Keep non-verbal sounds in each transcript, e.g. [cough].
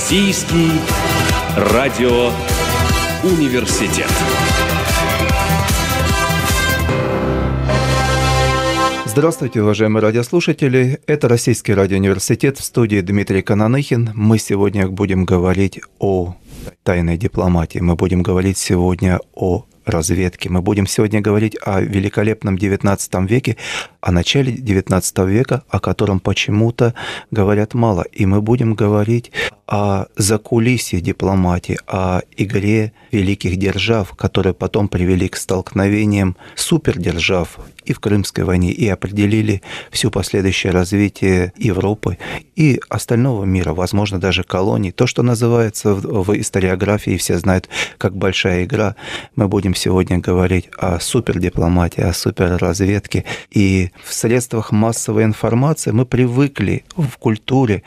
Российский радио университет. Здравствуйте, уважаемые радиослушатели. Это Российский радиоуниверситет в студии Дмитрий Кананыхин. Мы сегодня будем говорить о тайной дипломатии. Мы будем говорить сегодня о разведки. Мы будем сегодня говорить о великолепном XIX веке, о начале XIX века, о котором почему-то говорят мало. И мы будем говорить о закулисье дипломатии, о игре великих держав, которые потом привели к столкновениям супердержав и в Крымской войне, и определили всю последующее развитие Европы и остального мира, возможно, даже колоний. То, что называется в историографии, все знают, как большая игра. Мы будем сегодня говорить о супердипломатии, о суперразведке. И в средствах массовой информации мы привыкли в культуре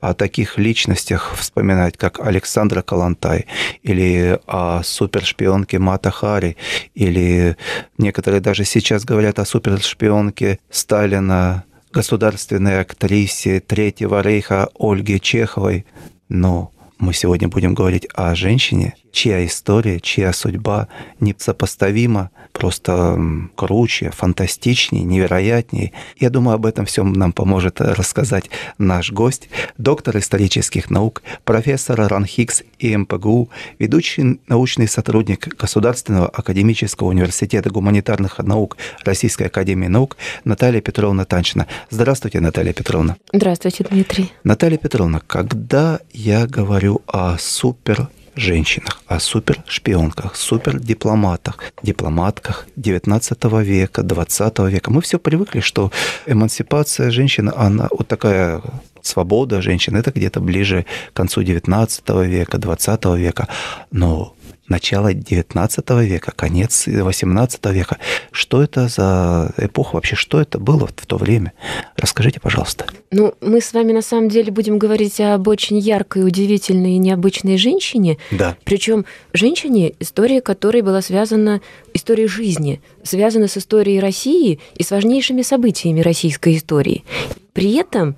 о таких личностях, их вспоминать, как Александра Калантай, или о а, супершпионке Мата Хари, или некоторые даже сейчас говорят о супершпионке Сталина, государственной актрисе Третьего рейха Ольге Чеховой. Но мы сегодня будем говорить о женщине, чья история, чья судьба несопоставима, просто круче, фантастичнее, невероятнее. Я думаю, об этом всем нам поможет рассказать наш гость, доктор исторических наук, профессор Ранхикс и МПГУ, ведущий научный сотрудник Государственного академического университета гуманитарных наук Российской академии наук Наталья Петровна Танчина. Здравствуйте, Наталья Петровна. Здравствуйте, Дмитрий. Наталья Петровна, когда я говорю о супер женщинах, о супершпионках, супердипломатах, дипломатках 19 века, 20 века. Мы все привыкли, что эмансипация женщины, она вот такая свобода женщин, это где-то ближе к концу 19 века, 20 века. Но начала 19 века, конец 18 века. Что это за эпоха вообще? Что это было в то время? Расскажите, пожалуйста. Ну, мы с вами на самом деле будем говорить об очень яркой, удивительной и необычной женщине. Да. Причем женщине, история которой была связана, история жизни, связана с историей России и с важнейшими событиями российской истории. При этом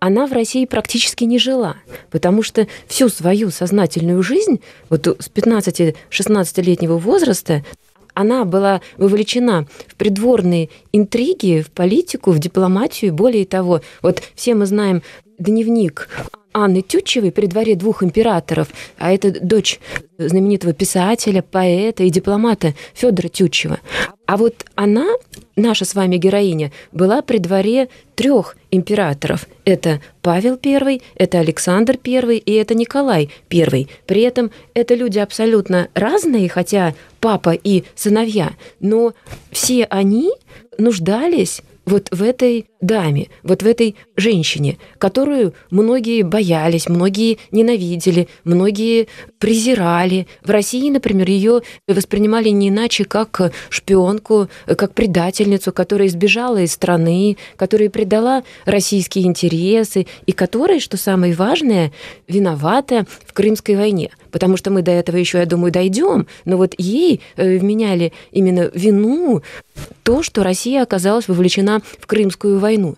она в России практически не жила, потому что всю свою сознательную жизнь, вот с 15 15-16-летнего возраста она была вовлечена в придворные интриги, в политику, в дипломатию. Более того, вот все мы знаем дневник Анны Тютчевой при дворе двух императоров, а это дочь знаменитого писателя, поэта и дипломата Федора Тютчева. А вот она, наша с вами героиня, была при дворе трех императоров. Это Павел I, это Александр I и это Николай I. При этом это люди абсолютно разные, хотя папа и сыновья, но все они нуждались вот в этой даме, вот в этой женщине, которую многие боялись, многие ненавидели, многие презирали. В России, например, ее воспринимали не иначе, как шпионку, как предательницу, которая сбежала из страны, которая предала российские интересы и которая, что самое важное, виновата в Крымской войне. Потому что мы до этого еще, я думаю, дойдем, но вот ей э, вменяли именно вину то, что Россия оказалась вовлечена в Крымскую войну.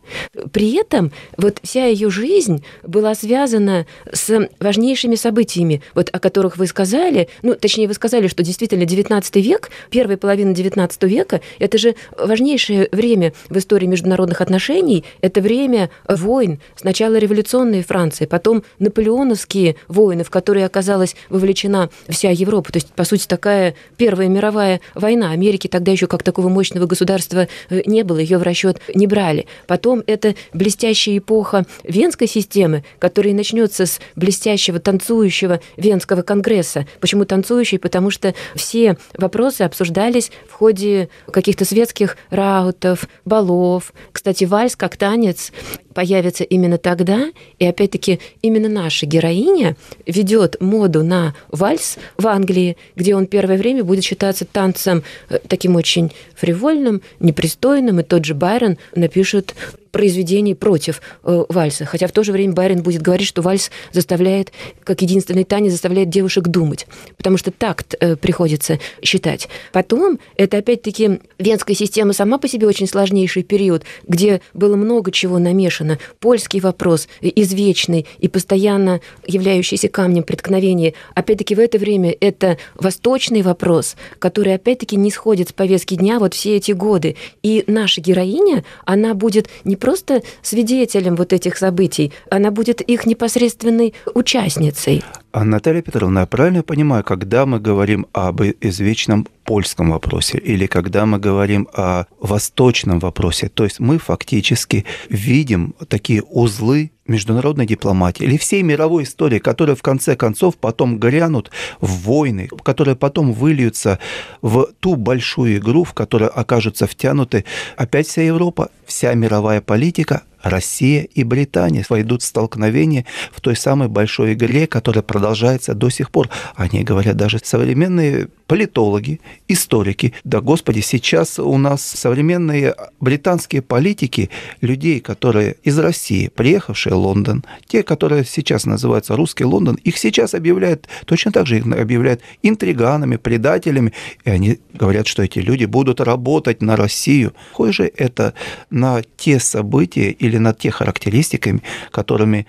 При этом вот вся ее жизнь была связана с важнейшими событиями, вот о которых вы сказали, ну, точнее, вы сказали, что действительно 19 век, первая половина 19 века, это же важнейшее время в истории международных отношений, это время войн, сначала революционной Франции, потом наполеоновские войны, в которые оказалась вовлечена вся Европа, то есть, по сути, такая Первая мировая война. Америки тогда еще как такого мощного мощного государства э, не было, ее в расчет не брали. Потом это блестящая эпоха венской системы, которая начнется с блестящего танцующего Венского конгресса. Почему танцующий? Потому что все вопросы обсуждались в ходе каких-то светских раутов, балов. Кстати, вальс как танец появится именно тогда, и опять-таки именно наша героиня ведет моду на вальс в Англии, где он первое время будет считаться танцем э, таким очень фривольным, непристойным, и тот же Байрон напишет произведений против э, вальса. Хотя в то же время Барин будет говорить, что вальс заставляет, как единственный танец, заставляет девушек думать. Потому что такт э, приходится считать. Потом, это опять-таки венская система сама по себе очень сложнейший период, где было много чего намешано. Польский вопрос, извечный и постоянно являющийся камнем преткновения. Опять-таки в это время это восточный вопрос, который опять-таки не сходит с повестки дня вот все эти годы. И наша героиня, она будет не просто свидетелем вот этих событий, она будет их непосредственной участницей. А Наталья Петровна, правильно я понимаю, когда мы говорим об извечном польском вопросе или когда мы говорим о восточном вопросе, то есть мы фактически видим такие узлы международной дипломатии или всей мировой истории, которые в конце концов потом грянут в войны, которые потом выльются в ту большую игру, в которой окажутся втянуты опять вся Европа, вся мировая политика, Россия и Британия войдут в столкновение в той самой большой игре, которая продолжается до сих пор. Они говорят даже современные политологи, историки. Да, господи, сейчас у нас современные британские политики, людей, которые из России, приехавшие в Лондон, те, которые сейчас называются русский Лондон, их сейчас объявляют, точно так же их объявляют интриганами, предателями, и они говорят, что эти люди будут работать на Россию. Какое же это на те события или или над те характеристиками, которыми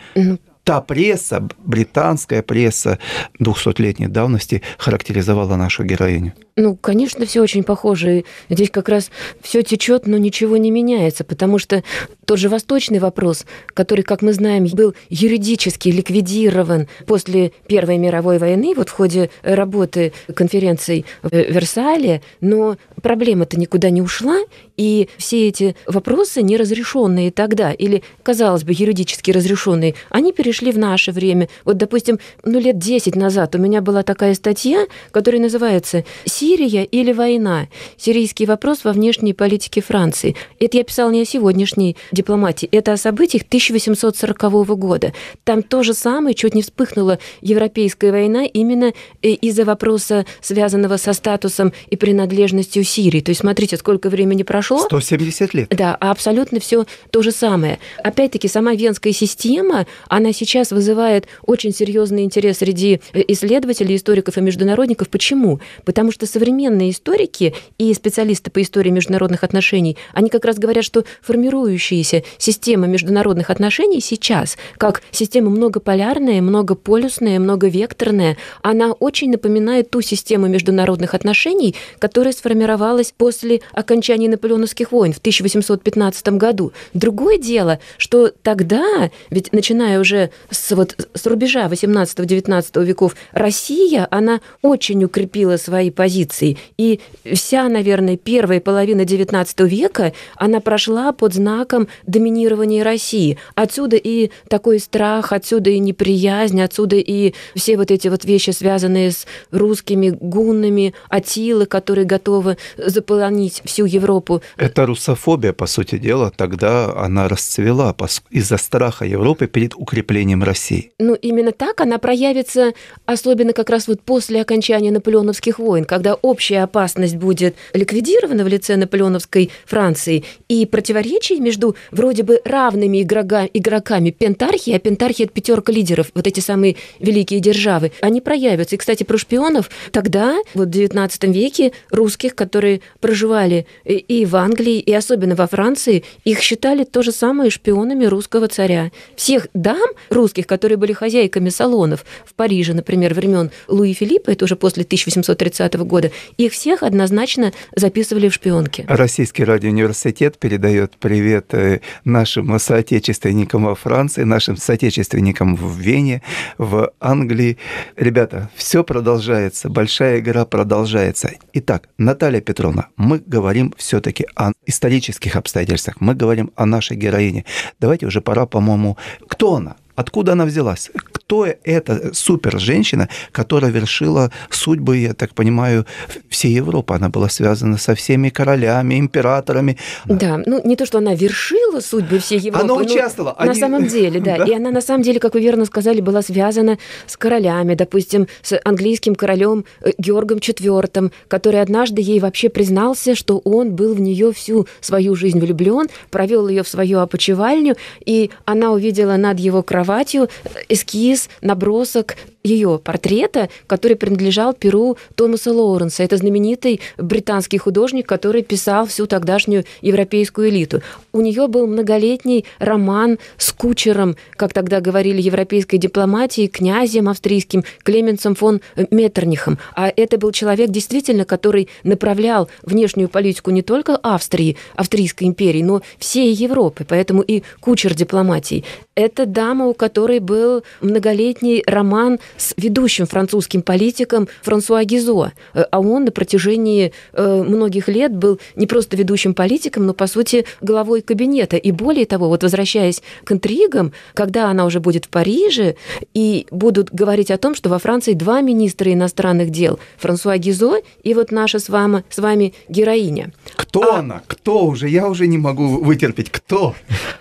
та пресса, британская пресса 200-летней давности характеризовала нашу героиню. Ну, конечно, все очень похоже. здесь как раз все течет, но ничего не меняется, потому что тот же восточный вопрос, который, как мы знаем, был юридически ликвидирован после Первой мировой войны, вот в ходе э, работы конференций в э, Версале, но проблема-то никуда не ушла, и все эти вопросы, неразрешенные тогда, или, казалось бы, юридически разрешенные, они перешли в наше время. Вот, допустим, ну, лет 10 назад у меня была такая статья, которая называется Сирия или война? Сирийский вопрос во внешней политике Франции. Это я писал не о сегодняшней дипломатии, это о событиях 1840 года. Там то же самое, чуть не вспыхнула Европейская война именно э, из-за вопроса, связанного со статусом и принадлежностью Сирии. То есть смотрите, сколько времени прошло. 170 лет. Да, а абсолютно все то же самое. Опять-таки, сама венская система, она сейчас вызывает очень серьезный интерес среди э, исследователей, историков и международников. Почему? Потому что современные историки и специалисты по истории международных отношений, они как раз говорят, что формирующаяся система международных отношений сейчас, как система многополярная, многополюсная, многовекторная, она очень напоминает ту систему международных отношений, которая сформировалась после окончания наполеоновских войн в 1815 году. Другое дело, что тогда, ведь начиная уже с, вот, с рубежа 18-19 веков, Россия, она очень укрепила свои позиции традиций. И вся, наверное, первая половина XIX века, она прошла под знаком доминирования России. Отсюда и такой страх, отсюда и неприязнь, отсюда и все вот эти вот вещи, связанные с русскими гуннами, атилы, которые готовы заполонить всю Европу. Это русофобия, по сути дела, тогда она расцвела из-за страха Европы перед укреплением России. Ну, именно так она проявится, особенно как раз вот после окончания наполеоновских войн, когда общая опасность будет ликвидирована в лице наполеоновской Франции, и противоречий между вроде бы равными игроками игроками пентархии, а пентархия – это пятерка лидеров, вот эти самые великие державы, они проявятся. И, кстати, про шпионов тогда, вот в XIX веке, русских, которые проживали и в Англии, и особенно во Франции, их считали то же самое шпионами русского царя. Всех дам русских, которые были хозяйками салонов в Париже, например, времен Луи Филиппа, это уже после 1830 года, года. Их всех однозначно записывали в шпионки. Российский радиоуниверситет передает привет э, нашим соотечественникам во Франции, нашим соотечественникам в Вене, в Англии. Ребята, все продолжается, большая игра продолжается. Итак, Наталья Петровна, мы говорим все-таки о исторических обстоятельствах, мы говорим о нашей героине. Давайте уже пора, по-моему, кто она? Откуда она взялась? кто эта супер-женщина, которая вершила судьбы, я так понимаю, всей Европы. Она была связана со всеми королями, императорами. Да, ну не то, что она вершила судьбы всей Европы. Она участвовала. Они... На самом деле, да. [laughs] да. И она на самом деле, как вы верно сказали, была связана с королями, допустим, с английским королем э, Георгом IV, который однажды ей вообще признался, что он был в нее всю свою жизнь влюблен, провел ее в свою опочивальню, и она увидела над его кроватью э, эскиз эскиз, набросок ее портрета, который принадлежал перу Томаса Лоуренса. Это знаменитый британский художник, который писал всю тогдашнюю европейскую элиту. У нее был многолетний роман с кучером, как тогда говорили, европейской дипломатии, князем австрийским Клеменсом фон Меттернихом. А это был человек, действительно, который направлял внешнюю политику не только Австрии, Австрийской империи, но всей Европы. Поэтому и кучер дипломатии. Это дама, у которой был многолетний многолетний роман с ведущим французским политиком Франсуа Гизо. Э, а он на протяжении э, многих лет был не просто ведущим политиком, но, по сути, главой кабинета. И более того, вот возвращаясь к интригам, когда она уже будет в Париже, и будут говорить о том, что во Франции два министра иностранных дел, Франсуа Гизо и вот наша с вами, с вами героиня. Кто а... она? Кто уже? Я уже не могу вытерпеть. Кто?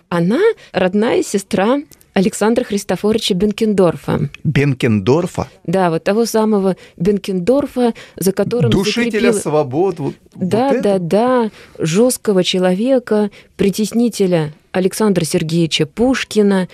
Она родная сестра Александра Христофоровича Бенкендорфа. Бенкендорфа? Да, вот того самого Бенкендорфа, за которым... Душителя закрепил... свобод. Вот, да, вот да, это? да, жесткого человека, притеснителя Александра Сергеевича Пушкина,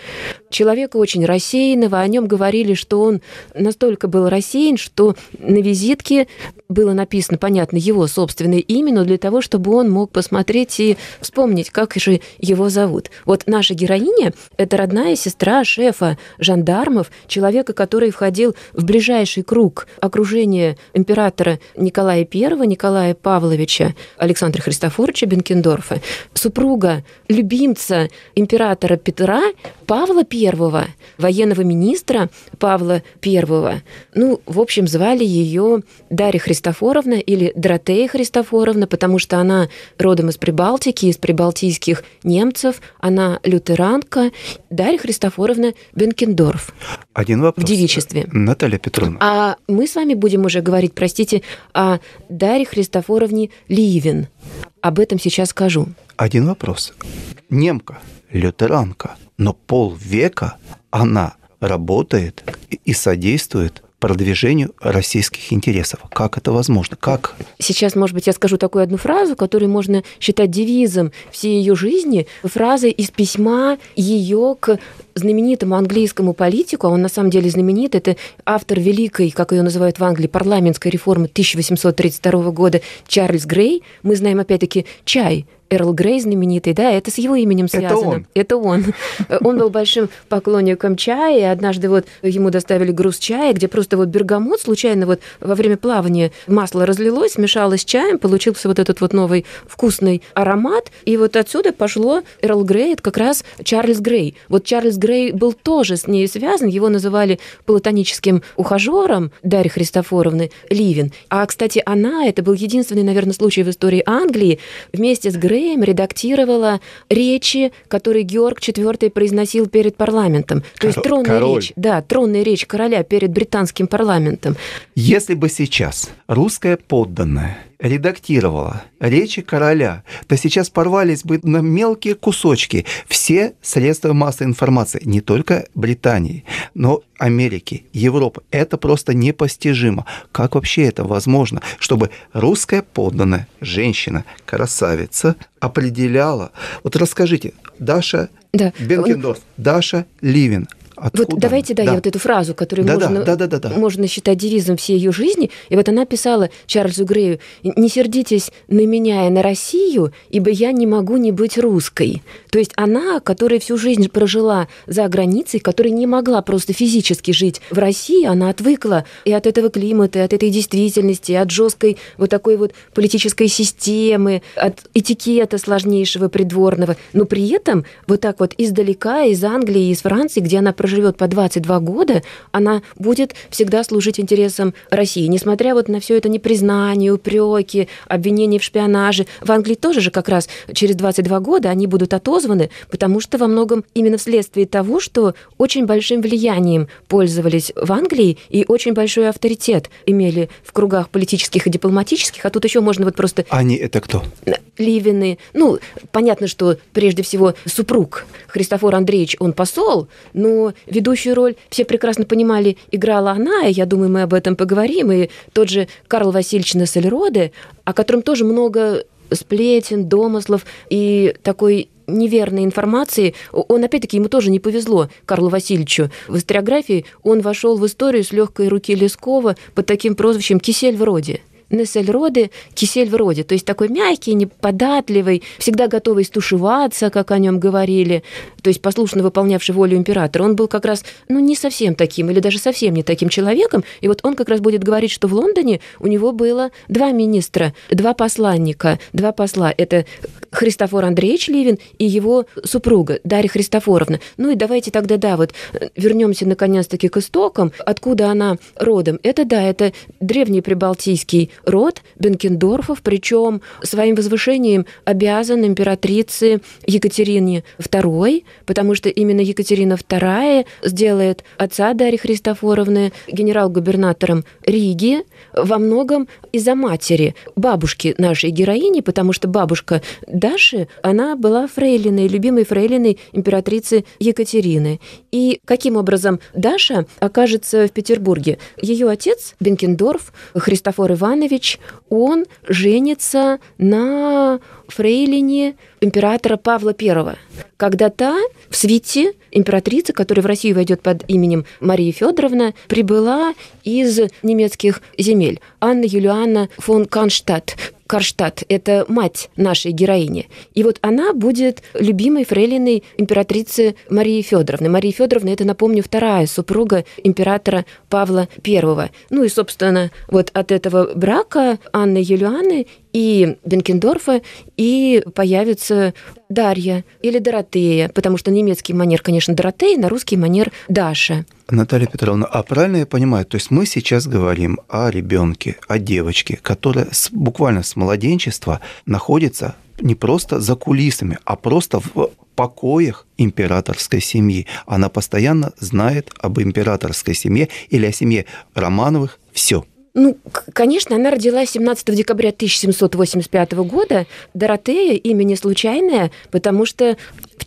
человека очень рассеянного. О нем говорили, что он настолько был рассеян, что на визитке было написано, понятно, его собственное имя, но для того, чтобы он мог посмотреть и вспомнить, как же его зовут. Вот наша героиня – это родная сестра шефа жандармов, человека, который входил в ближайший круг окружения императора Николая I, Николая Павловича, Александра Христофоровича Бенкендорфа, супруга, любимца дворца императора Петра Павла I, военного министра Павла I. Ну, в общем, звали ее Дарья Христофоровна или Доротея Христофоровна, потому что она родом из Прибалтики, из прибалтийских немцев, она лютеранка, Дарья Христофоровна Бенкендорф. Один вопрос. В девичестве. Наталья Петровна. А мы с вами будем уже говорить, простите, о Дарье Христофоровне Ливин. Об этом сейчас скажу один вопрос. Немка, лютеранка, но полвека она работает и содействует продвижению российских интересов. Как это возможно? Как? Сейчас, может быть, я скажу такую одну фразу, которую можно считать девизом всей ее жизни. Фраза из письма ее к знаменитому английскому политику, а он на самом деле знаменит, это автор великой, как ее называют в Англии, парламентской реформы 1832 года Чарльз Грей. Мы знаем, опять-таки, чай Эрл Грей знаменитый, да, это с его именем связано. Это он. Это он. [laughs] Он был большим поклонником чая, и однажды вот ему доставили груз чая, где просто вот бергамот случайно вот во время плавания масло разлилось, смешалось с чаем, получился вот этот вот новый вкусный аромат, и вот отсюда пошло Эрл Грей, это как раз Чарльз Грей. Вот Чарльз Грей был тоже с ней связан, его называли платоническим ухажером Дарьи Христофоровны Ливин. А, кстати, она, это был единственный, наверное, случай в истории Англии, вместе с Грей Андреем редактировала речи, которые Георг IV произносил перед парламентом. То Король. есть тронная Король. речь, да, тронная речь короля перед британским парламентом. Если бы сейчас русская подданная редактировала речи короля, то сейчас порвались бы на мелкие кусочки все средства массовой информации, не только Британии, но Америки, Европы. Это просто непостижимо. Как вообще это возможно, чтобы русская подданная женщина, красавица, определяла? Вот расскажите, Даша да. Бенкендорф, Даша Ливин, Откуда? Вот давайте, да, да, я вот эту фразу, которую да, можно, да, да, да, да. можно считать девизом всей ее жизни. И вот она писала Чарльзу Грею, не сердитесь на меня и на Россию, ибо я не могу не быть русской. То есть она, которая всю жизнь прожила за границей, которая не могла просто физически жить в России, она отвыкла и от этого климата, и от этой действительности, и от жесткой вот такой вот политической системы, от этикета сложнейшего придворного. Но при этом вот так вот издалека, из Англии, из Франции, где она прожила проживет по 22 года, она будет всегда служить интересам России, несмотря вот на все это непризнание, упреки, обвинения в шпионаже. В Англии тоже же как раз через 22 года они будут отозваны, потому что во многом именно вследствие того, что очень большим влиянием пользовались в Англии и очень большой авторитет имели в кругах политических и дипломатических, а тут еще можно вот просто... Они это кто? Ливины. Ну, понятно, что прежде всего супруг Христофор Андреевич, он посол, но ведущую роль, все прекрасно понимали, играла она, и я думаю, мы об этом поговорим. И тот же Карл Васильевич Нассельроде, о котором тоже много сплетен, домыслов и такой неверной информации. Он, опять-таки, ему тоже не повезло, Карлу Васильевичу. В историографии он вошел в историю с легкой руки Лескова под таким прозвищем «Кисель вроде». Несельроды кисель в роде, то есть такой мягкий, неподатливый, всегда готовый стушеваться, как о нем говорили, то есть послушно выполнявший волю императора. Он был как раз, ну, не совсем таким или даже совсем не таким человеком. И вот он как раз будет говорить, что в Лондоне у него было два министра, два посланника, два посла. Это Христофор Андреевич Ливин и его супруга Дарья Христофоровна. Ну и давайте тогда, да, вот э, вернемся наконец-таки к истокам, откуда она родом. Это, да, это древний прибалтийский род Бенкендорфов, причем своим возвышением обязан императрице Екатерине II, потому что именно Екатерина II сделает отца Дарьи Христофоровны генерал-губернатором Риги во многом из-за матери, бабушки нашей героини, потому что бабушка Даши, она была фрейлиной, любимой фрейлиной императрицы Екатерины. И каким образом Даша окажется в Петербурге? Ее отец Бенкендорф Христофор Иванович Николаевич, он женится на фрейлине императора Павла I, когда та в свете императрицы, которая в Россию войдет под именем Мария Федоровна, прибыла из немецких земель. Анна Юлиана фон Канштадт, Карштадт, это мать нашей героини. И вот она будет любимой фрейлиной императрицы Марии Федоровны. Мария Федоровна, это, напомню, вторая супруга императора Павла I. Ну и, собственно, вот от этого брака Анны Юлианы и Бенкендорфа, и появится Дарья или Доротея, потому что немецкий манер, конечно, Доротея, на русский манер Даша. Наталья Петровна, а правильно я понимаю, то есть мы сейчас говорим о ребенке, о девочке, которая с, буквально с младенчества находится не просто за кулисами, а просто в покоях императорской семьи. Она постоянно знает об императорской семье или о семье Романовых все. Ну, конечно, она родилась 17 декабря 1785 года. Доротея имя не случайное, потому что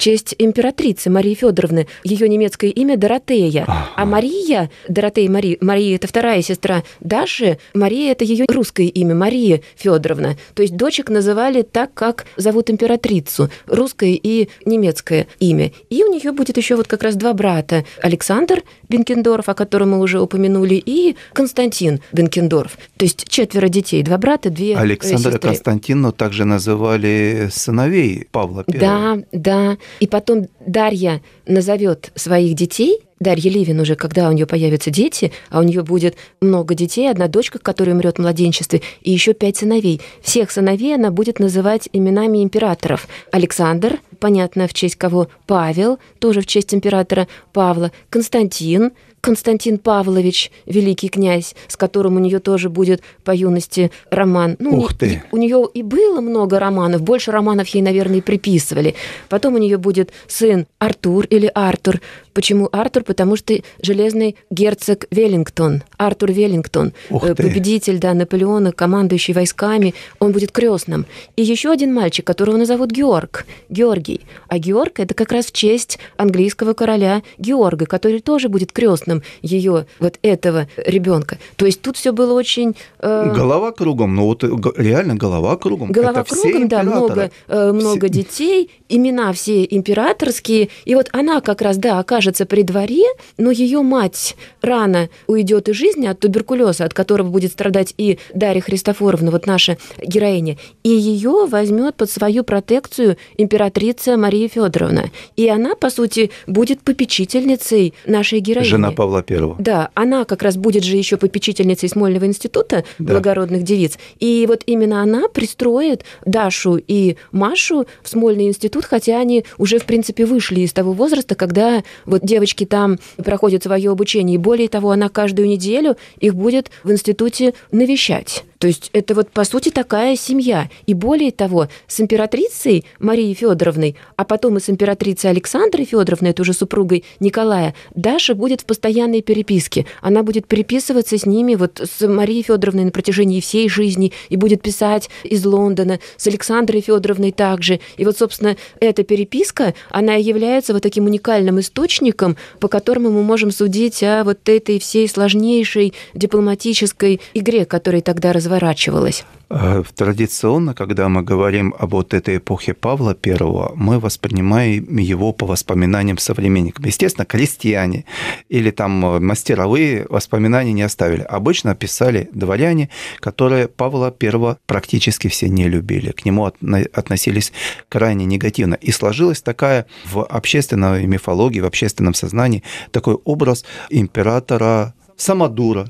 честь императрицы Марии Федоровны. Ее немецкое имя Доротея. А ага. А Мария, Доротея Мария, Мария это вторая сестра Даши, Мария это ее русское имя, Мария Федоровна. То есть дочек называли так, как зовут императрицу, русское и немецкое имя. И у нее будет еще вот как раз два брата, Александр Бенкендорф, о котором мы уже упомянули, и Константин Бенкендорф. То есть четверо детей, два брата, две э, Александр сестры. Константин, но также называли сыновей Павла I. Да, да. И потом Дарья назовет своих детей, Дарья Ливин уже, когда у нее появятся дети, а у нее будет много детей, одна дочка, которая умрет в младенчестве, и еще пять сыновей. Всех сыновей она будет называть именами императоров. Александр, понятно, в честь кого Павел, тоже в честь императора Павла, Константин, Константин Павлович, великий князь, с которым у нее тоже будет по юности роман. Ну, Ух ты! У нее и было много романов, больше романов ей, наверное, и приписывали. Потом у нее будет сын Артур или Артур. Почему Артур? Потому что железный герцог Веллингтон, Артур Веллингтон, э, победитель да, Наполеона, командующий войсками, он будет крестным. И еще один мальчик, которого назовут Георг, Георг. Георгий. А Георг это как раз в честь английского короля Георга, который тоже будет крестным ее вот этого ребенка. То есть тут все было очень... Э... Голова кругом, но ну вот э, реально голова кругом. Голова это кругом, да, много, э, много все... детей, имена все императорские. И вот она как раз, да, окажется при дворе, но ее мать рано уйдет из жизни от туберкулеза, от которого будет страдать и Дарья Христофоровна, вот наша героиня. И ее возьмет под свою протекцию императрица царица Мария Федоровна. И она, по сути, будет попечительницей нашей героини. Жена Павла Первого. Да, она как раз будет же еще попечительницей Смольного института да. благородных девиц. И вот именно она пристроит Дашу и Машу в Смольный институт, хотя они уже, в принципе, вышли из того возраста, когда вот девочки там проходят свое обучение. И более того, она каждую неделю их будет в институте навещать. То есть это вот, по сути, такая семья. И более того, с императрицей Марией Федоровной, а потом и с императрицей Александрой Федоровной, это уже супругой Николая, Даша будет в постоянной переписке. Она будет переписываться с ними, вот с Марией Федоровной на протяжении всей жизни, и будет писать из Лондона, с Александрой Федоровной также. И вот, собственно, эта переписка, она является вот таким уникальным источником, по которому мы можем судить о вот этой всей сложнейшей дипломатической игре, которая тогда развивалась разворачивалось? Э, традиционно, когда мы говорим об вот этой эпохе Павла I, мы воспринимаем его по воспоминаниям современников. Естественно, крестьяне или там э, мастеровые воспоминания не оставили. Обычно писали дворяне, которые Павла I практически все не любили. К нему относились крайне негативно. И сложилась такая в общественной мифологии, в общественном сознании такой образ императора самодура,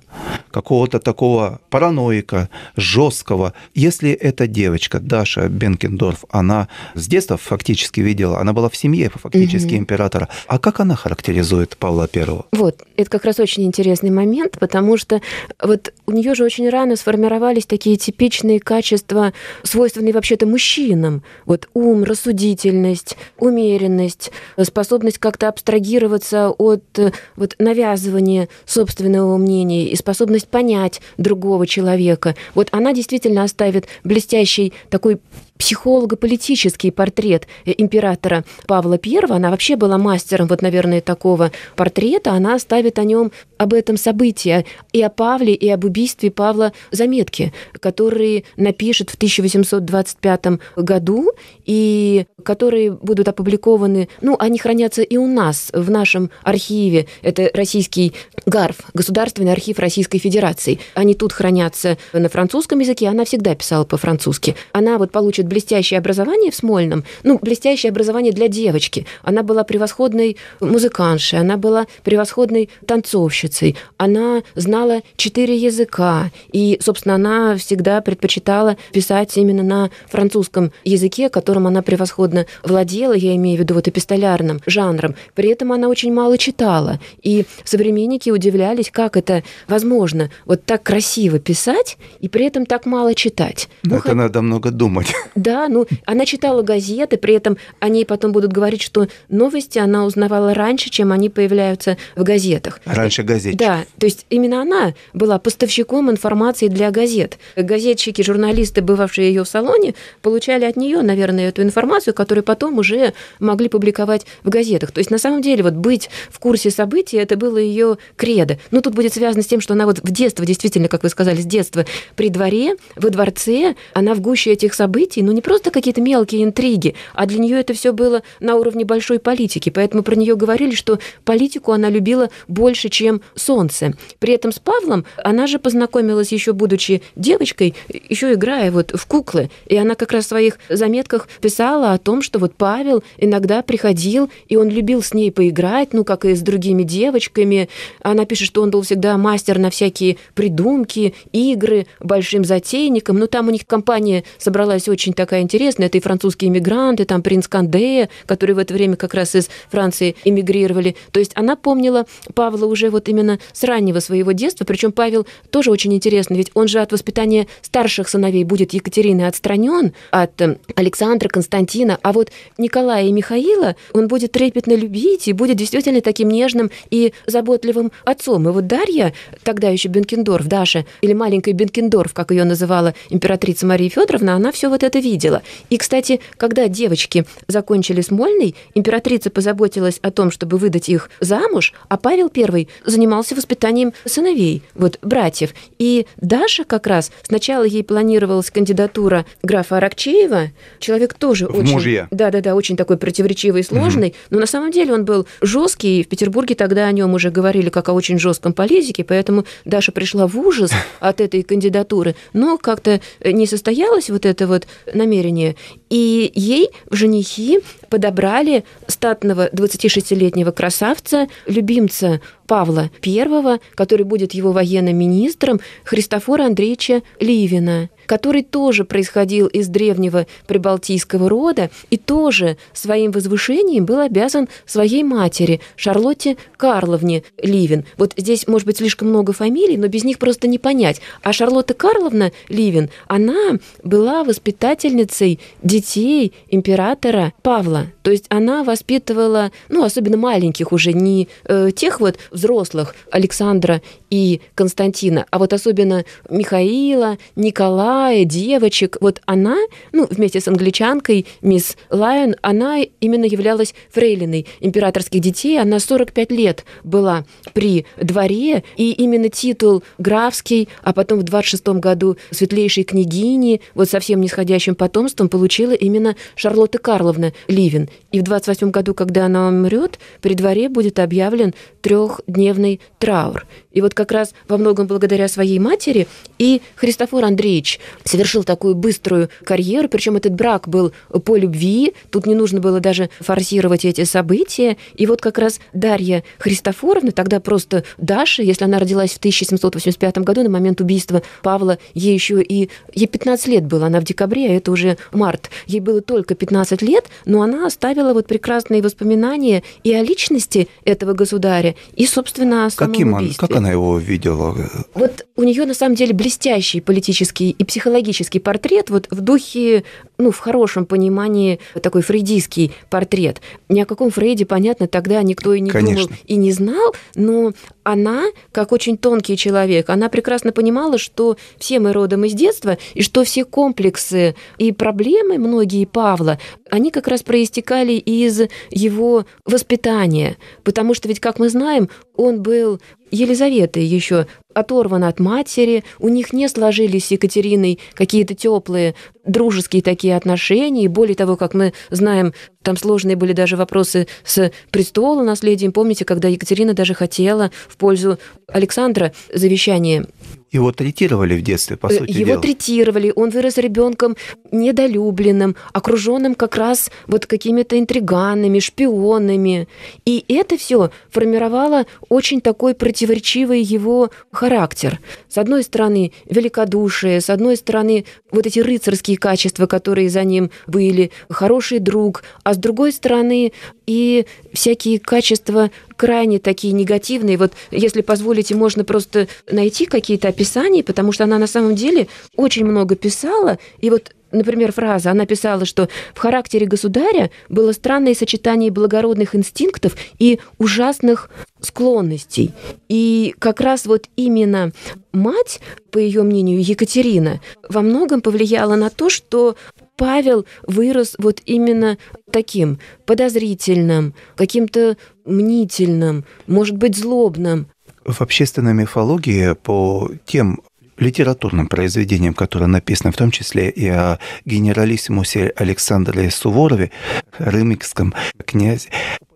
какого-то такого параноика, жесткого. Если эта девочка, Даша Бенкендорф, она с детства фактически видела, она была в семье фактически угу. императора. А как она характеризует Павла Первого? Вот, это как раз очень интересный момент, потому что вот у нее же очень рано сформировались такие типичные качества, свойственные вообще-то мужчинам. Вот ум, рассудительность, умеренность, способность как-то абстрагироваться от э, вот навязывания собственной иного мнения и способность понять другого человека, вот она действительно оставит блестящий такой психолого-политический портрет э, императора Павла I. Она вообще была мастером вот, наверное, такого портрета. Она ставит о нем, об этом событии, и о Павле, и об убийстве Павла заметки, которые напишет в 1825 году и которые будут опубликованы, ну, они хранятся и у нас, в нашем архиве. Это российский ГАРФ, Государственный архив Российской Федерации. Они тут хранятся на французском языке, она всегда писала по-французски. Она вот получит блестящее образование в Смольном, ну, блестящее образование для девочки. Она была превосходной музыканшей, она была превосходной танцовщицей, она знала четыре языка, и, собственно, она всегда предпочитала писать именно на французском языке, которым она превосходно владела, я имею в виду вот эпистолярным жанром. При этом она очень мало читала, и современники удивлялись, как это возможно, вот так красиво писать и при этом так мало читать. Это ну, надо много думать. [laughs] Да, ну, она читала газеты, при этом они потом будут говорить, что новости она узнавала раньше, чем они появляются в газетах. Раньше газет. Да, то есть именно она была поставщиком информации для газет. Газетчики, журналисты, бывавшие ее в салоне, получали от нее, наверное, эту информацию, которую потом уже могли публиковать в газетах. То есть на самом деле вот быть в курсе событий, это было ее кредо. Но ну, тут будет связано с тем, что она вот в детство, действительно, как вы сказали, с детства при дворе, во дворце, она в гуще этих событий, ну не просто какие-то мелкие интриги, а для нее это все было на уровне большой политики. Поэтому про нее говорили, что политику она любила больше, чем солнце. При этом с Павлом она же познакомилась еще будучи девочкой, еще играя вот в куклы. И она как раз в своих заметках писала о том, что вот Павел иногда приходил, и он любил с ней поиграть, ну как и с другими девочками. Она пишет, что он был всегда мастер на всякие придумки, игры, большим затейником. Но ну, там у них компания собралась очень очень такая интересная. Это и французские иммигранты, там принц Кандея, которые в это время как раз из Франции эмигрировали. То есть она помнила Павла уже вот именно с раннего своего детства. Причем Павел тоже очень интересно, ведь он же от воспитания старших сыновей будет Екатерины отстранен от эм, Александра, Константина, а вот Николая и Михаила он будет трепетно любить и будет действительно таким нежным и заботливым отцом. И вот Дарья, тогда еще Бенкендорф, Даша, или маленькая Бенкендорф, как ее называла императрица Мария Федоровна, она все вот это видела. И, кстати, когда девочки закончили Смольный, императрица позаботилась о том, чтобы выдать их замуж, а Павел I занимался воспитанием сыновей, вот, братьев. И Даша как раз, сначала ей планировалась кандидатура графа Аракчеева, человек тоже в очень... мужья. Да-да-да, очень такой противоречивый и сложный, угу. но на самом деле он был жесткий, в Петербурге тогда о нем уже говорили как о очень жестком политике, поэтому Даша пришла в ужас [laughs] от этой кандидатуры, но как-то не состоялась вот эта вот намерение. И ей в женихи подобрали статного 26-летнего красавца, любимца Павла I, который будет его военным министром, Христофора Андреевича Ливина, который тоже происходил из древнего прибалтийского рода и тоже своим возвышением был обязан своей матери, Шарлотте Карловне Ливин. Вот здесь, может быть, слишком много фамилий, но без них просто не понять. А Шарлотта Карловна Ливин, она была воспитательницей детей императора Павла. То есть она воспитывала, ну, особенно маленьких уже, не э, тех вот взрослых Александра и Константина, а вот особенно Михаила, Николая, девочек, вот она, ну, вместе с англичанкой, мисс Лайон, она именно являлась фрейлиной императорских детей, она 45 лет была при дворе, и именно титул графский, а потом в 26 году светлейшей княгини, вот совсем нисходящим потомством получила именно Шарлотта Карловна Ливин. И в 28 году, когда она умрет, при дворе будет объявлен трех трехдневный траур. И вот как раз во многом благодаря своей матери и Христофор Андреевич совершил такую быструю карьеру, причем этот брак был по любви, тут не нужно было даже форсировать эти события. И вот как раз Дарья Христофоровна, тогда просто Даша, если она родилась в 1785 году, на момент убийства Павла, ей еще и... Ей 15 лет было, она в декабре, а это уже март. Ей было только 15 лет, но она оставила вот прекрасные воспоминания и о личности этого государя, и собственно, Каким он, как она его видела? Вот у нее на самом деле блестящий политический и психологический портрет, вот в духе, ну, в хорошем понимании, такой фрейдистский портрет. Ни о каком Фрейде, понятно, тогда никто и не Конечно. думал и не знал, но она, как очень тонкий человек, она прекрасно понимала, что все мы родом из детства, и что все комплексы и проблемы, многие Павла, они как раз проистекали из его воспитания. Потому что ведь, как мы знаем, он был Елизаветой еще оторван от матери, у них не сложились с Екатериной какие-то теплые дружеские такие отношения. И более того, как мы знаем, там сложные были даже вопросы с престолом, наследием. Помните, когда Екатерина даже хотела в пользу Александра завещание его третировали в детстве, по э, сути Его дела. третировали, он вырос ребенком недолюбленным, окруженным как раз вот какими-то интриганами, шпионами. И это все формировало очень такой противоречивый его характер. С одной стороны, великодушие, с одной стороны, вот эти рыцарские качества, которые за ним были, хороший друг, а с другой стороны, и всякие качества крайне такие негативные. Вот, если позволите, можно просто найти какие-то описания, потому что она на самом деле очень много писала, и вот например, фраза, она писала, что в характере государя было странное сочетание благородных инстинктов и ужасных склонностей. И как раз вот именно мать, по ее мнению, Екатерина, во многом повлияла на то, что Павел вырос вот именно таким подозрительным, каким-то мнительным, может быть, злобным. В общественной мифологии по тем литературным произведением, которое написано в том числе и о генералиссимусе Александре Суворове, рымикском князе,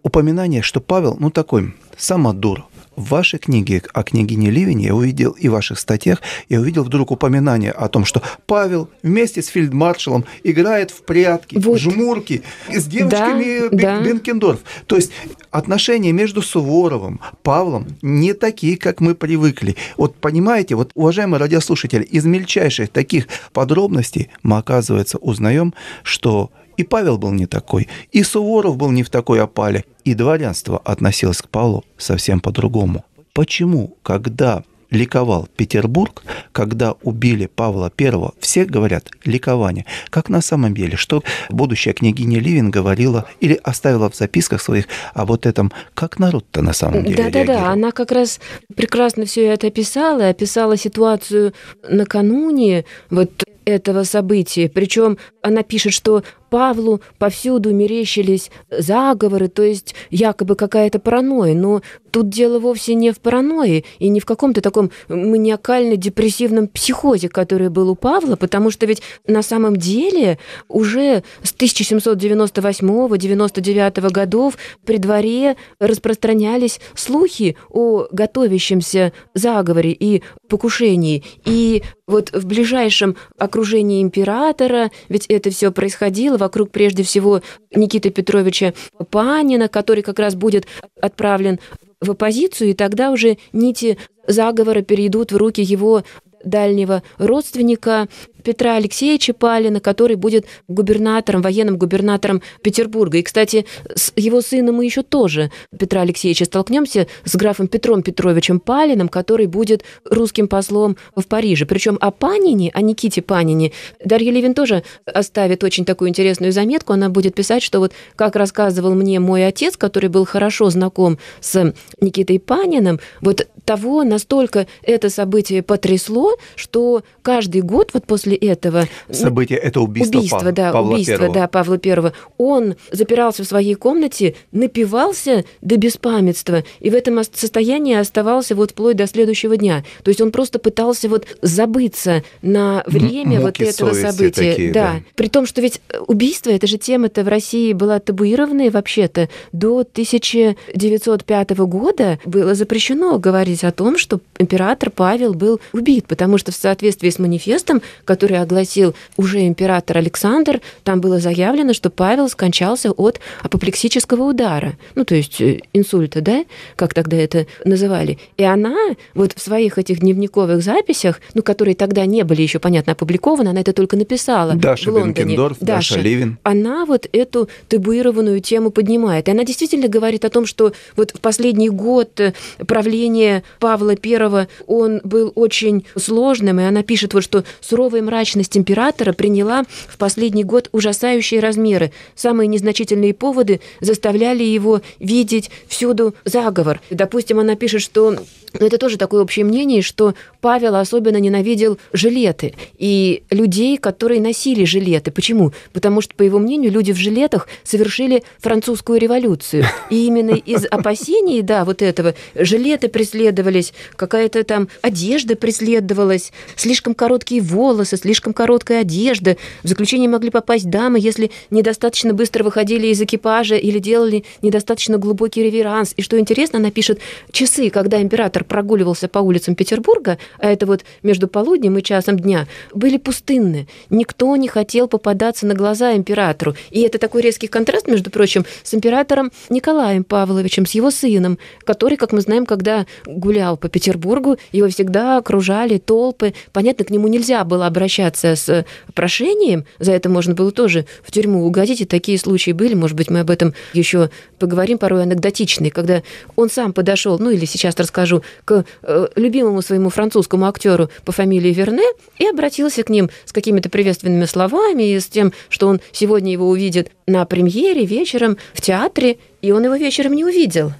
упоминание, что Павел, ну такой самодур, в вашей книге о княгине Ливине я увидел и в ваших статьях, я увидел вдруг упоминание о том, что Павел вместе с фельдмаршалом играет в прятки, вот. в жмурки с девочками да, Бен- да. Бенкендорф. То есть отношения между Суворовым, Павлом не такие, как мы привыкли. Вот понимаете, вот, уважаемые радиослушатели, из мельчайших таких подробностей мы, оказывается, узнаем, что и Павел был не такой, и Суворов был не в такой опале, и дворянство относилось к Павлу совсем по-другому. Почему, когда ликовал Петербург, когда убили Павла I, все говорят ликование. Как на самом деле, что будущая княгиня Ливин говорила или оставила в записках своих о вот этом, как народ-то на самом деле Да-да-да, она как раз прекрасно все это описала, описала ситуацию накануне вот этого события. Причем она пишет, что Павлу повсюду мерещились заговоры, то есть якобы какая-то паранойя. Но тут дело вовсе не в паранойи и не в каком-то таком маниакально-депрессивном психозе, который был у Павла, потому что ведь на самом деле уже с 1798-99 годов при дворе распространялись слухи о готовящемся заговоре и покушении. И вот в ближайшем окружении императора, ведь это все происходило, кружило вокруг прежде всего Никиты Петровича Панина, который как раз будет отправлен в оппозицию, и тогда уже нити заговора перейдут в руки его дальнего родственника Петра Алексеевича Палина, который будет губернатором, военным губернатором Петербурга. И, кстати, с его сыном мы еще тоже, Петра Алексеевича, столкнемся с графом Петром Петровичем Палиным, который будет русским послом в Париже. Причем о Панине, о Никите Панине, Дарья Левин тоже оставит очень такую интересную заметку. Она будет писать, что вот, как рассказывал мне мой отец, который был хорошо знаком с Никитой Паниным, вот того настолько это событие потрясло, что каждый год вот после этого события, это убийство, убийство Павла, да, Павла убийство, Первого. да, Павла Первого, он запирался в своей комнате, напивался до беспамятства, и в этом состоянии оставался вот вплоть до следующего дня. То есть он просто пытался вот забыться на время М- вот этого события. Такие, да. да. При том, что ведь э, убийство, это же тема-то в России была табуированной вообще-то. До 1905 года было запрещено говорить о том, что император Павел был убит, потому что в соответствии с манифестом, который который огласил уже император Александр, там было заявлено, что Павел скончался от апоплексического удара, ну, то есть э, инсульта, да, как тогда это называли. И она вот в своих этих дневниковых записях, ну, которые тогда не были еще, понятно, опубликованы, она это только написала Даша в Лондоне. Даша, Даша Левин. Она вот эту табуированную тему поднимает. И она действительно говорит о том, что вот в последний год э, правления Павла I, он был очень сложным, и она пишет вот, что суровые мрачность императора приняла в последний год ужасающие размеры. Самые незначительные поводы заставляли его видеть всюду заговор. Допустим, она пишет, что ну, это тоже такое общее мнение, что Павел особенно ненавидел жилеты и людей, которые носили жилеты. Почему? Потому что, по его мнению, люди в жилетах совершили французскую революцию. И именно из опасений, да, вот этого, жилеты преследовались, какая-то там одежда преследовалась, слишком короткие волосы, волосы, слишком короткая одежда. В заключение могли попасть дамы, если недостаточно быстро выходили из экипажа или делали недостаточно глубокий реверанс. И что интересно, она пишет часы, когда император прогуливался по улицам Петербурга, а это вот между полуднем и часом дня, были пустынны. Никто не хотел попадаться на глаза императору. И это такой резкий контраст, между прочим, с императором Николаем Павловичем, с его сыном, который, как мы знаем, когда гулял по Петербургу, его всегда окружали толпы. Понятно, к нему нельзя было обратиться обращаться с э, прошением, за это можно было тоже в тюрьму угодить, и такие случаи были, может быть, мы об этом еще поговорим, порой анекдотичные, когда он сам подошел, ну или сейчас расскажу, к э, любимому своему французскому актеру по фамилии Верне и обратился к ним с какими-то приветственными словами и с тем, что он сегодня его увидит на премьере вечером в театре, и он его вечером не увидел.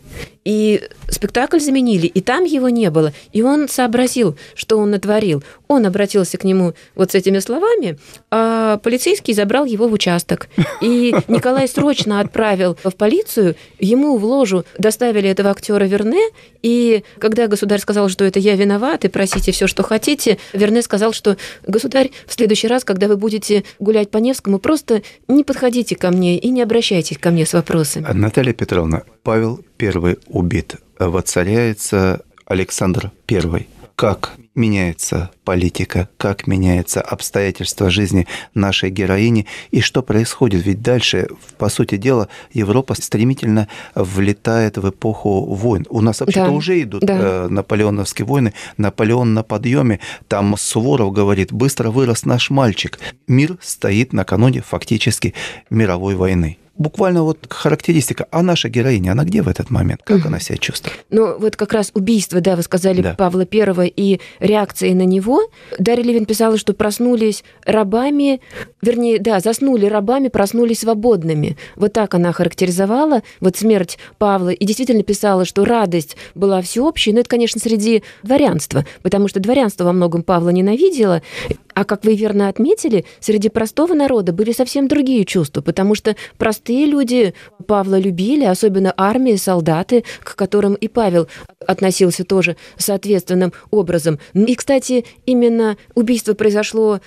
И спектакль заменили, и там его не было. И он сообразил, что он натворил. Он обратился к нему вот с этими словами, а полицейский забрал его в участок. И [laughs] Николай срочно отправил в полицию, ему в ложу доставили этого актера Верне, и когда государь сказал, что это я виноват, и просите все, что хотите, Верне сказал, что государь, в следующий раз, когда вы будете гулять по Невскому, просто не подходите ко мне и не обращайтесь ко мне с вопросами. Наталья Петровна, Павел I убит, воцаряется Александр I. Как меняется политика, как меняются обстоятельства жизни нашей героини и что происходит. Ведь дальше, по сути дела, Европа стремительно влетает в эпоху войн. У нас вообще-то да. уже идут да. Э, наполеоновские войны, Наполеон на подъеме, там Суворов говорит, быстро вырос наш мальчик. Мир стоит накануне фактически мировой войны буквально вот характеристика. А наша героиня, она где в этот момент? Как она себя чувствует? Ну, вот как раз убийство, да, вы сказали да. Павла Первого и реакции на него. Дарья Левин писала, что проснулись рабами, вернее, да, заснули рабами, проснулись свободными. Вот так она характеризовала вот смерть Павла. И действительно писала, что радость была всеобщей. Но это, конечно, среди дворянства, потому что дворянство во многом Павла ненавидело. А как вы верно отметили, среди простого народа были совсем другие чувства, потому что прост Простые люди Павла любили, особенно армии, солдаты, к которым и Павел относился тоже соответственным образом. Ну и, кстати, именно убийство произошло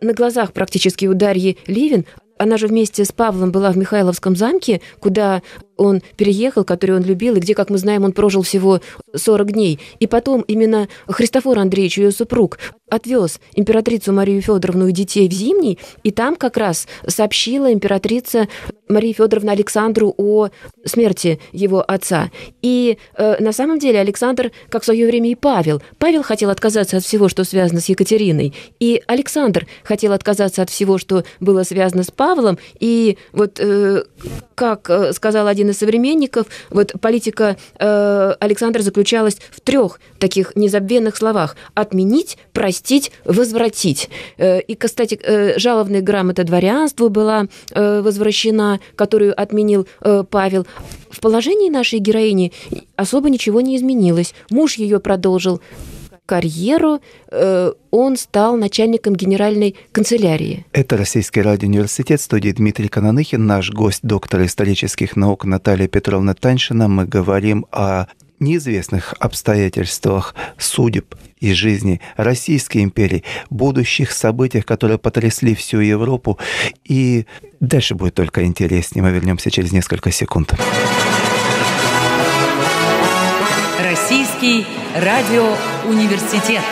на глазах практически у Дарьи Ливин. Она же вместе с Павлом была в Михайловском замке, куда он переехал, который он любил, и где, как мы знаем, он прожил всего 40 дней. И потом именно Христофор Андреевич, ее супруг, отвез императрицу Марию Федоровну и детей в Зимний, и там как раз сообщила императрица Мария Федоровна Александру о смерти его отца. И э, на самом деле Александр, как в свое время и Павел, Павел хотел отказаться от всего, что связано с Екатериной, и Александр хотел отказаться от всего, что было связано с Павлом, и вот э, как э, сказал один из на современников, вот политика э, Александра заключалась в трех таких незабвенных словах. Отменить, простить, возвратить. Э, и, кстати, э, жалобная грамота дворянству была э, возвращена, которую отменил э, Павел. В положении нашей героини особо ничего не изменилось. Муж ее продолжил карьеру э, он стал начальником генеральной канцелярии. Это Российский радиоуниверситет, студии Дмитрий Кононыхин, наш гость, доктор исторических наук Наталья Петровна Таньшина. Мы говорим о неизвестных обстоятельствах судеб и жизни Российской империи, будущих событиях, которые потрясли всю Европу. И дальше будет только интереснее. Мы вернемся через несколько секунд. Всероссийский радиоуниверситет.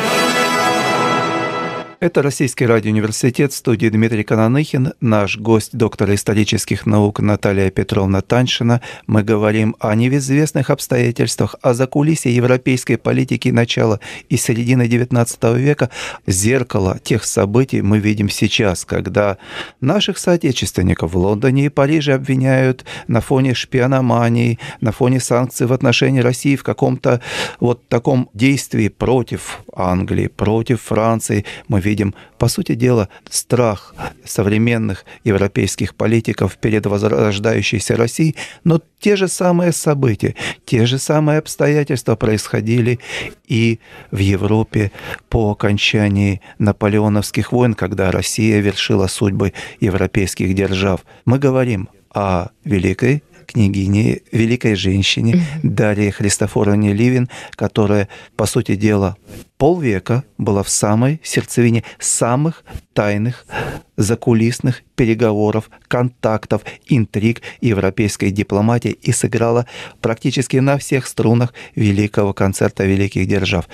Это Российский радиоуниверситет, студии Дмитрий Кононыхин, наш гость, доктор исторических наук Наталья Петровна Таншина. Мы говорим о невизвестных обстоятельствах, о закулисе европейской политики начала и середины XIX века. Зеркало тех событий мы видим сейчас, когда наших соотечественников в Лондоне и Париже обвиняют на фоне шпиономании, на фоне санкций в отношении России в каком-то вот таком действии против Англии, против Франции. Мы видим видим, по сути дела, страх современных европейских политиков перед возрождающейся Россией, но те же самые события, те же самые обстоятельства происходили и в Европе по окончании наполеоновских войн, когда Россия вершила судьбы европейских держав. Мы говорим о Великой княгине, великой женщине mm-hmm. Дарье Христофоровне Ливин, которая, по сути дела, полвека была в самой сердцевине самых тайных закулисных переговоров, контактов, интриг европейской дипломатии и сыграла практически на всех струнах великого концерта великих держав.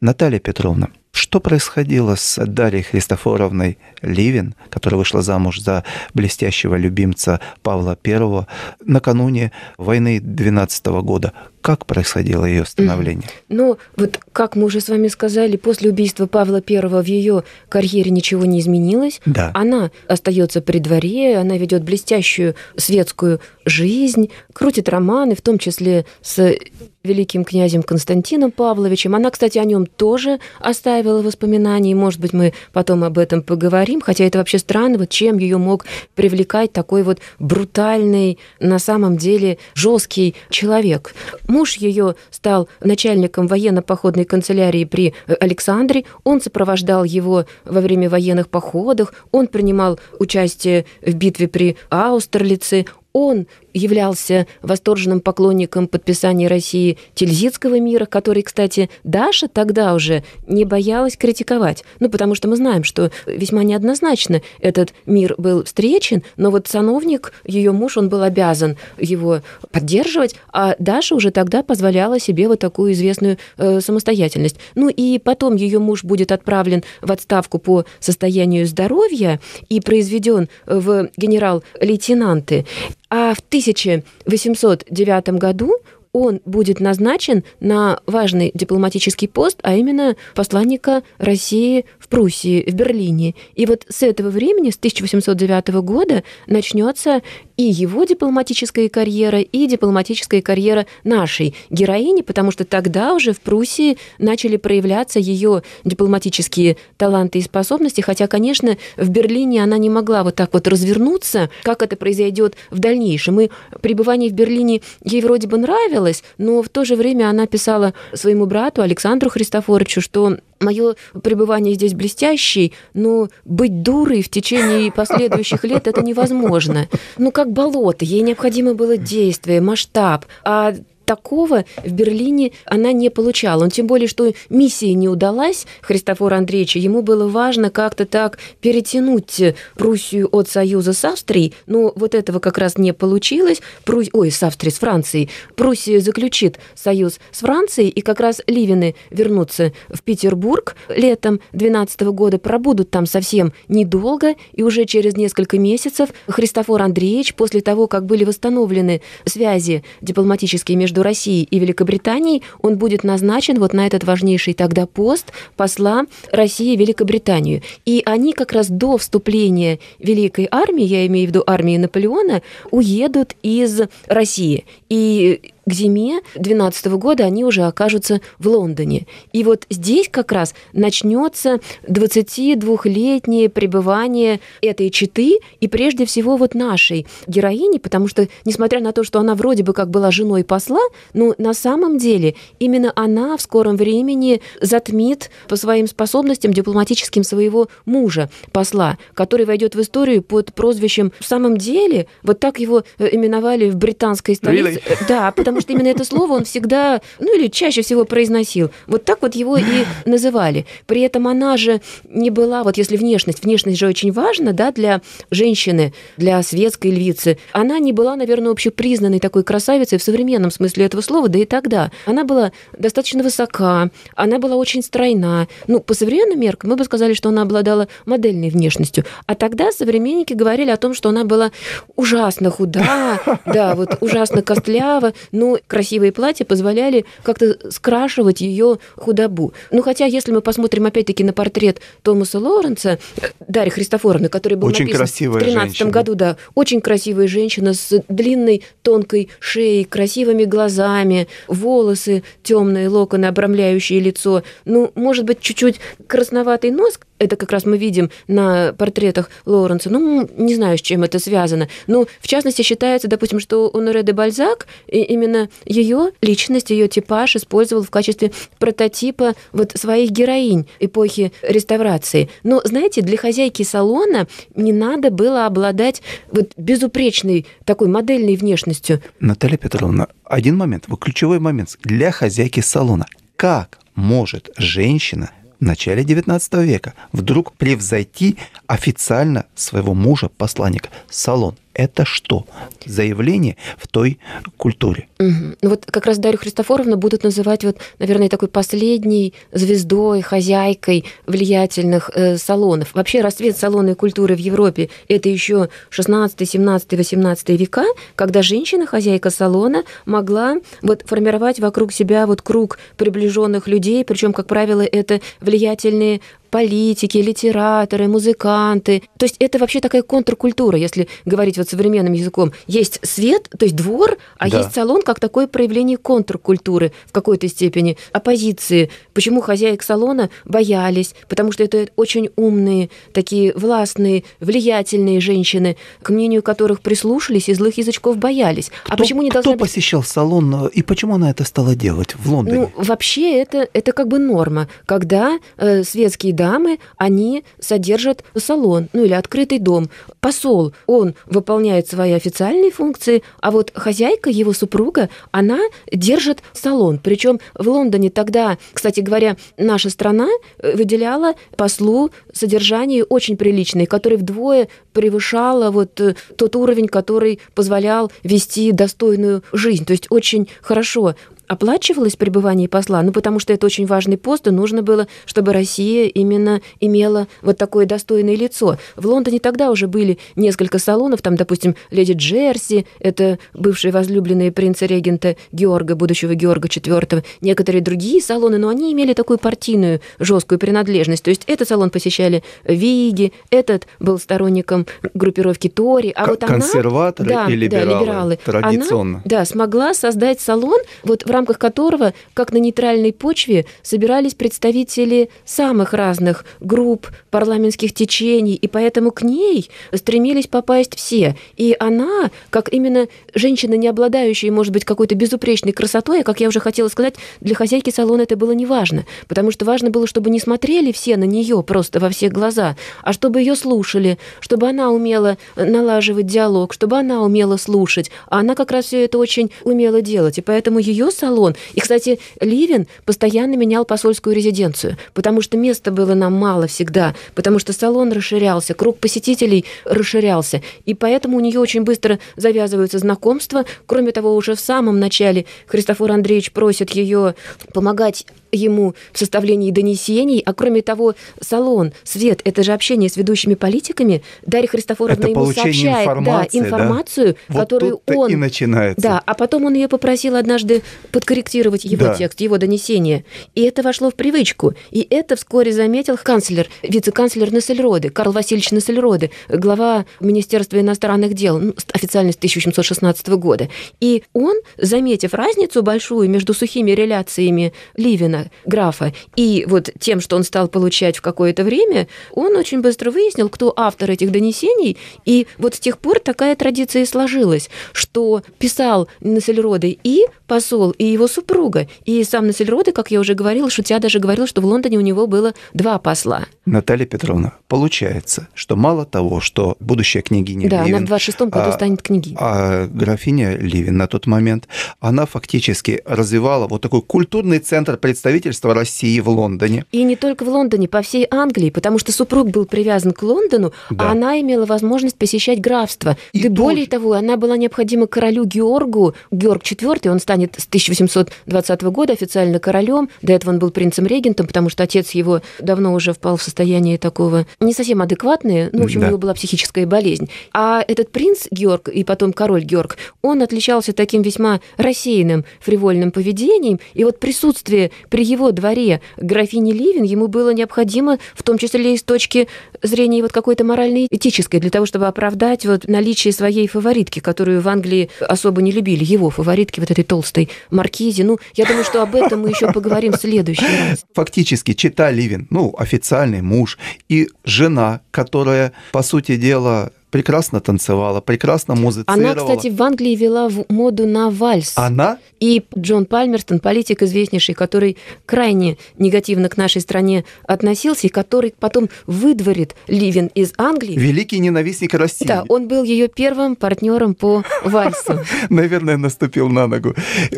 Наталья Петровна, что происходило с Дарьей Христофоровной Ливин, которая вышла замуж за блестящего любимца Павла I накануне войны 12 года? как происходило ее становление? Ну, вот как мы уже с вами сказали, после убийства Павла I в ее карьере ничего не изменилось. Да. Она остается при дворе, она ведет блестящую светскую жизнь, крутит романы, в том числе с великим князем Константином Павловичем. Она, кстати, о нем тоже оставила воспоминания, и, может быть, мы потом об этом поговорим, хотя это вообще странно, вот чем ее мог привлекать такой вот брутальный, на самом деле, жесткий человек. Муж ее стал начальником военно-походной канцелярии при э, Александре, он сопровождал его во время военных походов, он принимал участие в битве при Аустерлице, он являлся восторженным поклонником подписания России Тильзитского мира, который, кстати, Даша тогда уже не боялась критиковать. Ну, потому что мы знаем, что весьма неоднозначно этот мир был встречен, но вот сановник, ее муж, он был обязан его поддерживать, а Даша уже тогда позволяла себе вот такую известную э, самостоятельность. Ну и потом ее муж будет отправлен в отставку по состоянию здоровья и произведен в генерал-лейтенанты. А в 1809 году он будет назначен на важный дипломатический пост, а именно посланника России в Пруссии, в Берлине. И вот с этого времени, с 1809 года, начнется и его дипломатическая карьера, и дипломатическая карьера нашей героини, потому что тогда уже в Пруссии начали проявляться ее дипломатические таланты и способности, хотя, конечно, в Берлине она не могла вот так вот развернуться, как это произойдет в дальнейшем. И пребывание в Берлине ей вроде бы нравилось, боялась, но в то же время она писала своему брату Александру Христофоровичу, что мое пребывание здесь блестящей, но быть дурой в течение последующих лет это невозможно. Ну, как болото, ей необходимо было действие, масштаб. А такого в Берлине она не получала. Он тем более, что миссия не удалась Христофора Андреевича. Ему было важно как-то так перетянуть Пруссию от союза с Австрией, но вот этого как раз не получилось. Прус... Ой, с Австрией, с Францией. Пруссия заключит союз с Францией, и как раз Ливины вернутся в Петербург летом 12 года, пробудут там совсем недолго, и уже через несколько месяцев Христофор Андреевич, после того, как были восстановлены связи дипломатические между между Россией и Великобританией, он будет назначен вот на этот важнейший тогда пост посла России в Великобританию. И они как раз до вступления Великой армии, я имею в виду армии Наполеона, уедут из России. И к зиме 2012 года они уже окажутся в Лондоне. И вот здесь как раз начнется 22-летнее пребывание этой четы и прежде всего вот нашей героини, потому что, несмотря на то, что она вроде бы как была женой посла, но на самом деле именно она в скором времени затмит по своим способностям дипломатическим своего мужа, посла, который войдет в историю под прозвищем в самом деле, вот так его э, именовали в британской столице. Really? Да, потому потому что именно это слово он всегда, ну или чаще всего произносил. Вот так вот его и называли. При этом она же не была, вот если внешность, внешность же очень важна, да, для женщины, для светской львицы, она не была, наверное, общепризнанной такой красавицей в современном смысле этого слова, да и тогда. Она была достаточно высока, она была очень стройна. Ну, по современным меркам мы бы сказали, что она обладала модельной внешностью. А тогда современники говорили о том, что она была ужасно худа, да, вот ужасно костлява, но ну, но ну, красивые платья позволяли как-то скрашивать ее худобу. Ну, хотя, если мы посмотрим опять-таки на портрет Томаса Лоренца, э, Дарьи Христофоровны, который был очень написан в 13 году, да, очень красивая женщина с длинной тонкой шеей, красивыми глазами, волосы темные, локоны, обрамляющие лицо, ну, может быть, чуть-чуть красноватый нос, это как раз мы видим на портретах Лоуренса. Ну, не знаю, с чем это связано. Но ну, в частности, считается, допустим, что Оноре де Бальзак и именно ее личность, ее типаж использовал в качестве прототипа вот своих героинь эпохи реставрации. Но, знаете, для хозяйки салона не надо было обладать вот безупречной такой модельной внешностью. Наталья Петровна, один момент, вы ключевой момент для хозяйки салона. Как может женщина в начале XIX века вдруг превзойти официально своего мужа-посланника Салон это что? Заявление в той культуре. Угу. Ну вот как раз Дарью Христофоровну будут называть, вот, наверное, такой последней звездой, хозяйкой влиятельных э, салонов. Вообще расцвет салонной культуры в Европе – это еще 16, 17, 18 века, когда женщина, хозяйка салона, могла вот формировать вокруг себя вот круг приближенных людей, причем, как правило, это влиятельные политики, литераторы, музыканты. То есть это вообще такая контркультура, если говорить вот современным языком. Есть свет, то есть двор, а да. есть салон как такое проявление контркультуры в какой-то степени, оппозиции. Почему хозяек салона боялись? Потому что это очень умные, такие властные, влиятельные женщины, к мнению которых прислушались и злых язычков боялись. А кто, а почему не должна кто быть... посещал салон э, и почему она это стала делать в Лондоне? Ну, вообще это, это как бы норма, когда э, светские дамы, они содержат салон, ну или открытый дом. Посол, он выполняет свои официальные функции, а вот хозяйка, его супруга, она держит салон. Причем в Лондоне тогда, кстати говоря, наша страна э, выделяла послу содержание очень приличное, которое вдвое превышало вот э, тот уровень, который позволял вести достойную жизнь. То есть очень хорошо оплачивалось пребывание посла? Ну, потому что это очень важный пост, и нужно было, чтобы Россия именно имела вот такое достойное лицо. В Лондоне тогда уже были несколько салонов, там, допустим, леди Джерси, это бывшие возлюбленные принца-регента Георга, будущего Георга IV, некоторые другие салоны, но они имели такую партийную жесткую принадлежность. То есть этот салон посещали Виги, этот был сторонником группировки Тори, а К- вот она... Консерваторы да, и либералы, да, либералы. традиционно. Она, да, смогла создать салон вот в рамках которого, как на нейтральной почве, собирались представители самых разных групп, парламентских течений, и поэтому к ней стремились попасть все. И она, как именно женщина, не обладающая, может быть, какой-то безупречной красотой, а, как я уже хотела сказать, для хозяйки салона это было не важно, потому что важно было, чтобы не смотрели все на нее просто во все глаза, а чтобы ее слушали, чтобы она умела э, налаживать диалог, чтобы она умела слушать. А она как раз все это очень умела делать, и поэтому ее сам салон. И, кстати, Ливин постоянно менял посольскую резиденцию, потому что места было нам мало всегда, потому что салон расширялся, круг посетителей расширялся. И поэтому у нее очень быстро завязываются знакомства. Кроме того, уже в самом начале Христофор Андреевич просит ее помогать ему в составлении донесений, а кроме того, салон, свет, это же общение с ведущими политиками, Дарья Христофоровна это ему сообщает информации, да, информацию, да? которую он... и начинается. Да, а потом он ее попросил однажды подкорректировать его да. текст, его донесение. И это вошло в привычку. И это вскоре заметил канцлер, вице-канцлер Насельроды Карл Васильевич Насельроды, глава Министерства иностранных дел, ну, официально с 1816 года. И он, заметив разницу большую между сухими реляциями Ливина сына, графа, и вот тем, что он стал получать в какое-то время, он очень быстро выяснил, кто автор этих донесений, и вот с тех пор такая традиция сложилась, что писал Нассельроды и посол и его супруга. И сам роды, как я уже говорила, шутя даже говорил, что в Лондоне у него было два посла. Наталья Петровна, получается, что мало того, что будущая княгиня да, Левин... она в 26-м году а, станет княгиней. А графиня Ливин на тот момент, она фактически развивала вот такой культурный центр представительства России в Лондоне. И не только в Лондоне, по всей Англии, потому что супруг был привязан к Лондону, а да. а она имела возможность посещать графство. И да тут... более того, она была необходима королю Георгу, Георг IV, он стал станет с 1820 года официально королем. До этого он был принцем-регентом, потому что отец его давно уже впал в состояние такого не совсем адекватное. Ну, в общем, да. у него была психическая болезнь. А этот принц Георг и потом король Георг, он отличался таким весьма рассеянным, фривольным поведением. И вот присутствие при его дворе графини Ливин ему было необходимо, в том числе и с точки зрения вот какой-то моральной этической, для того, чтобы оправдать вот наличие своей фаворитки, которую в Англии особо не любили, его фаворитки, вот этой толстой толстой маркизе. Ну, я думаю, что об этом мы еще поговорим в следующий раз. [laughs] Фактически, чита Ливин, ну, официальный муж и жена, которая, по сути дела, прекрасно танцевала, прекрасно музицировала. Она, кстати, в Англии вела в моду на вальс. Она? И Джон Пальмерстон, политик известнейший, который крайне негативно к нашей стране относился, и который потом выдворит Ливин из Англии. Великий ненавистник России. Да, он был ее первым партнером по вальсу. [laughs] Наверное, наступил на ногу.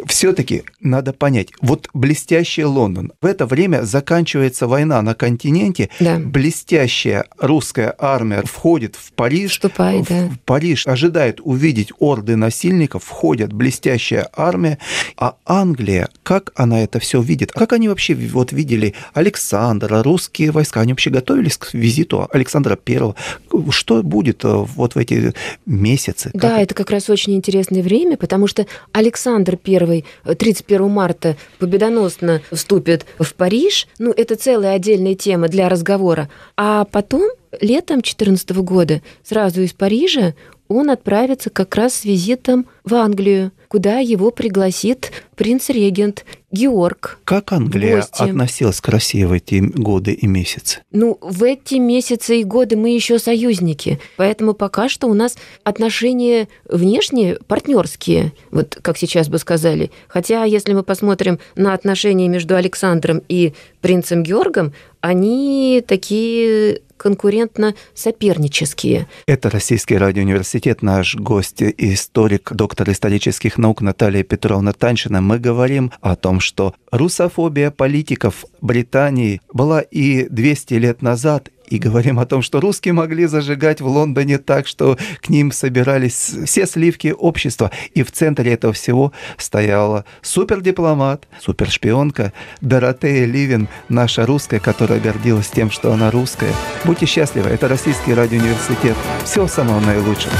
Все-таки надо понять, вот блестящий Лондон. В это время заканчивается война на континенте. Да. Блестящая русская армия входит в Париж. Что Выступай, в Париж ожидает увидеть орды насильников, входит блестящая армия, а Англия, как она это все видит? А как они вообще вот видели Александра, русские войска? Они вообще готовились к визиту Александра Первого? Что будет э, вот в эти месяцы? Как да, это? это как раз очень интересное время, потому что Александр Первый 31 э, марта победоносно вступит в Париж. Ну, это целая отдельная тема для разговора. А потом летом 2014 года сразу из Парижа он отправится как раз с визитом в Англию, куда его пригласит принц-регент Георг. Как Англия гости. относилась к России в эти годы и месяцы? Ну, в эти месяцы и годы мы еще союзники, поэтому пока что у нас отношения внешние, партнерские, вот как сейчас бы сказали. Хотя, если мы посмотрим на отношения между Александром и принцем Георгом, они такие конкурентно-сопернические. Это Российский радиоуниверситет, наш гость, историк, доктор исторических наук Наталья Петровна Таншина. Мы говорим о том, что русофобия политиков Британии была и 200 лет назад, и говорим о том, что русские могли зажигать в Лондоне так, что к ним собирались все сливки общества. И в центре этого всего стояла супердипломат, супершпионка Доротея Ливин, наша русская, которая гордилась тем, что она русская. Будьте счастливы, это Российский радиоуниверситет. Всего самого наилучшего.